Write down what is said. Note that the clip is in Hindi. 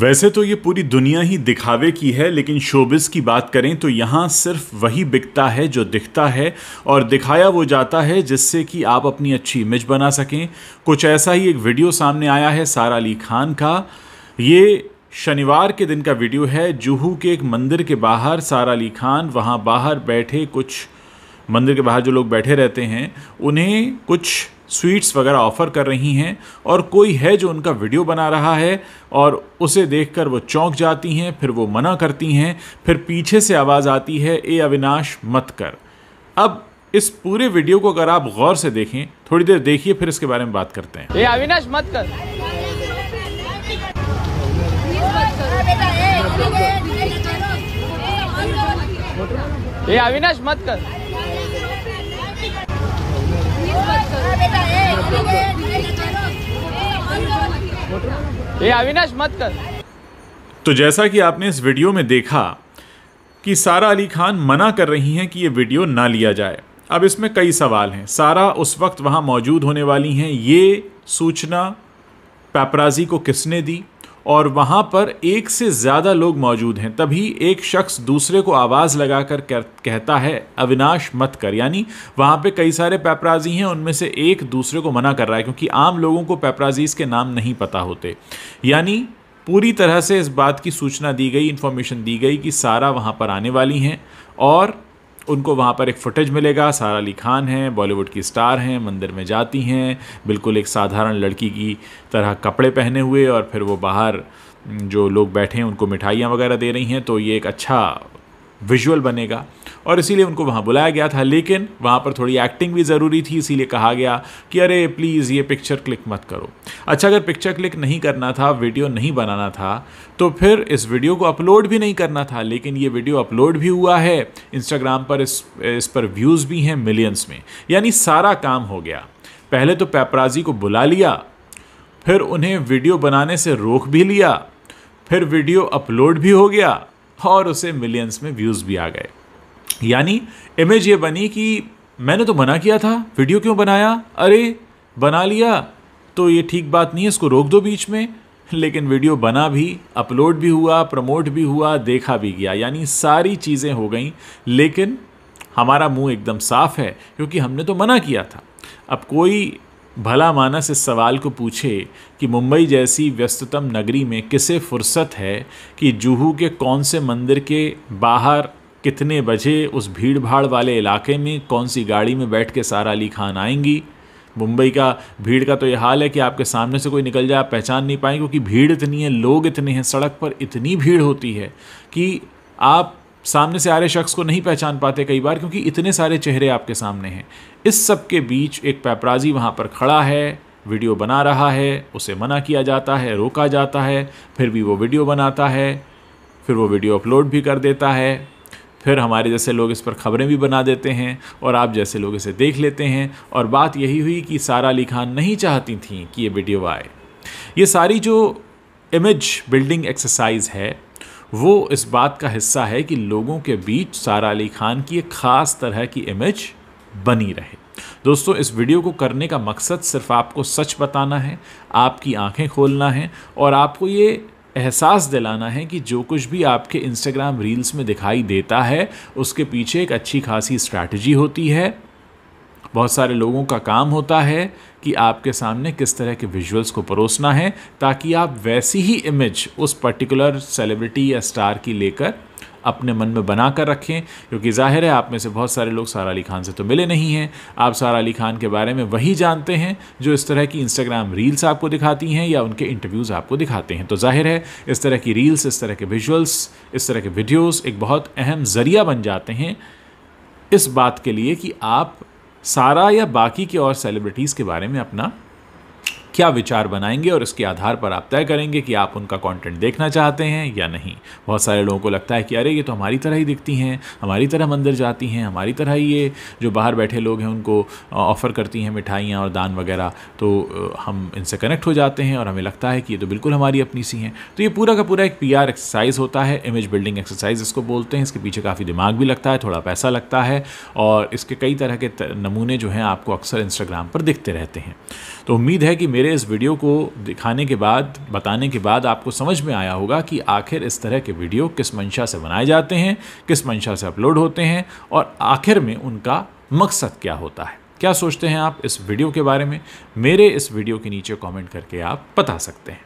वैसे तो ये पूरी दुनिया ही दिखावे की है लेकिन शोबिस की बात करें तो यहाँ सिर्फ वही बिकता है जो दिखता है और दिखाया वो जाता है जिससे कि आप अपनी अच्छी इमेज बना सकें कुछ ऐसा ही एक वीडियो सामने आया है सारा अली खान का ये शनिवार के दिन का वीडियो है जूहू के एक मंदिर के बाहर सारा अली खान वहाँ बाहर बैठे कुछ मंदिर के बाहर जो लोग बैठे रहते हैं उन्हें कुछ स्वीट्स वगैरह ऑफ़र कर रही हैं और कोई है जो उनका वीडियो बना रहा है और उसे देखकर वो चौंक जाती हैं फिर वो मना करती हैं फिर पीछे से आवाज़ आती है ए अविनाश मत कर अब इस पूरे वीडियो को अगर आप गौर से देखें थोड़ी देर देखिए फिर इसके बारे में बात करते हैं ए अविनाश मत कर ए अविनाश मत कर ये अविनाश मत कर तो जैसा कि आपने इस वीडियो में देखा कि सारा अली खान मना कर रही हैं कि ये वीडियो ना लिया जाए अब इसमें कई सवाल हैं सारा उस वक्त वहाँ मौजूद होने वाली हैं ये सूचना पैपराजी को किसने दी और वहाँ पर एक से ज़्यादा लोग मौजूद हैं तभी एक शख्स दूसरे को आवाज़ लगाकर कहता है अविनाश मत कर यानी वहाँ पे कई सारे पेपराजी हैं उनमें से एक दूसरे को मना कर रहा है क्योंकि आम लोगों को पेपराजीज के नाम नहीं पता होते यानी पूरी तरह से इस बात की सूचना दी गई इन्फॉर्मेशन दी गई कि सारा वहाँ पर आने वाली हैं और उनको वहाँ पर एक फुटेज मिलेगा सारा अली खान हैं बॉलीवुड की स्टार हैं मंदिर में जाती हैं बिल्कुल एक साधारण लड़की की तरह कपड़े पहने हुए और फिर वो बाहर जो लोग बैठे हैं उनको मिठाइयाँ वगैरह दे रही हैं तो ये एक अच्छा विजुअल बनेगा और इसीलिए उनको वहाँ बुलाया गया था लेकिन वहाँ पर थोड़ी एक्टिंग भी ज़रूरी थी इसीलिए कहा गया कि अरे प्लीज़ ये पिक्चर क्लिक मत करो अच्छा अगर पिक्चर क्लिक नहीं करना था वीडियो नहीं बनाना था तो फिर इस वीडियो को अपलोड भी नहीं करना था लेकिन ये वीडियो अपलोड भी हुआ है इंस्टाग्राम पर इस इस पर व्यूज़ भी हैं मिलियंस में यानी सारा काम हो गया पहले तो पेपराजी को बुला लिया फिर उन्हें वीडियो बनाने से रोक भी लिया फिर वीडियो अपलोड भी हो गया और उसे मिलियंस में व्यूज़ भी आ गए यानी इमेज ये बनी कि मैंने तो मना किया था वीडियो क्यों बनाया अरे बना लिया तो ये ठीक बात नहीं है इसको रोक दो बीच में लेकिन वीडियो बना भी अपलोड भी हुआ प्रमोट भी हुआ देखा भी गया यानी सारी चीज़ें हो गई लेकिन हमारा मुंह एकदम साफ है क्योंकि हमने तो मना किया था अब कोई भला मानस इस सवाल को पूछे कि मुंबई जैसी व्यस्ततम नगरी में किसे फुर्सत है कि जूहू के कौन से मंदिर के बाहर कितने बजे उस भीड़ भाड़ वाले इलाके में कौन सी गाड़ी में बैठ के सारा अली खान आएंगी मुंबई का भीड़ का तो ये हाल है कि आपके सामने से कोई निकल जाए आप पहचान नहीं पाएंगे क्योंकि भीड़ इतनी है लोग इतने हैं सड़क पर इतनी भीड़ होती है कि आप सामने से आ रहे शख्स को नहीं पहचान पाते कई बार क्योंकि इतने सारे चेहरे आपके सामने हैं इस सब के बीच एक पैपराजी वहाँ पर खड़ा है वीडियो बना रहा है उसे मना किया जाता है रोका जाता है फिर भी वो वीडियो बनाता है फिर वो वीडियो अपलोड भी कर देता है फिर हमारे जैसे लोग इस पर ख़बरें भी बना देते हैं और आप जैसे लोग इसे देख लेते हैं और बात यही हुई कि सारा अली खान नहीं चाहती थी कि ये वीडियो आए ये सारी जो इमेज बिल्डिंग एक्सरसाइज है वो इस बात का हिस्सा है कि लोगों के बीच सारा अली खान की एक ख़ास तरह की इमेज बनी रहे दोस्तों इस वीडियो को करने का मकसद सिर्फ आपको सच बताना है आपकी आंखें खोलना है और आपको ये एहसास दिलाना है कि जो कुछ भी आपके इंस्टाग्राम रील्स में दिखाई देता है उसके पीछे एक अच्छी खासी स्ट्रैटेजी होती है बहुत सारे लोगों का काम होता है कि आपके सामने किस तरह के विजुअल्स को परोसना है ताकि आप वैसी ही इमेज उस पर्टिकुलर सेलिब्रिटी या स्टार की लेकर अपने मन में बना कर रखें क्योंकि जाहिर है आप में से बहुत सारे लोग सारा अली खान से तो मिले नहीं हैं आप सारा अली खान के बारे में वही जानते हैं जो इस तरह की इंस्टाग्राम रील्स आपको दिखाती हैं या उनके इंटरव्यूज़ आपको दिखाते हैं तो जाहिर है इस तरह की रील्स इस तरह के विजुअल्स इस तरह के वीडियोज़ एक बहुत अहम ज़रिया बन जाते हैं इस बात के लिए कि आप सारा या बाकी के और सेलिब्रिटीज़ के बारे में अपना क्या विचार बनाएंगे और इसके आधार पर आप तय करेंगे कि आप उनका कंटेंट देखना चाहते हैं या नहीं बहुत सारे लोगों को लगता है कि अरे ये तो हमारी तरह ही दिखती हैं हमारी तरह मंदिर जाती हैं हमारी तरह ही ये जो बाहर बैठे लोग हैं उनको ऑफ़र करती हैं मिठाइयाँ और दान वगैरह तो हम इनसे कनेक्ट हो जाते हैं और हमें लगता है कि ये तो बिल्कुल हमारी अपनी सी हैं तो ये पूरा का पूरा एक पी एक्सरसाइज होता है इमेज बिल्डिंग एक्सरसाइज इसको बोलते हैं इसके पीछे काफ़ी दिमाग भी लगता है थोड़ा पैसा लगता है और इसके कई तरह के नमूने जो हैं आपको अक्सर इंस्टाग्राम पर दिखते रहते हैं तो उम्मीद है कि मेरे मेरे इस वीडियो को दिखाने के बाद बताने के बाद आपको समझ में आया होगा कि आखिर इस तरह के वीडियो किस मंशा से बनाए जाते हैं किस मंशा से अपलोड होते हैं और आखिर में उनका मकसद क्या होता है क्या सोचते हैं आप इस वीडियो के बारे में मेरे इस वीडियो के नीचे कमेंट करके आप बता सकते हैं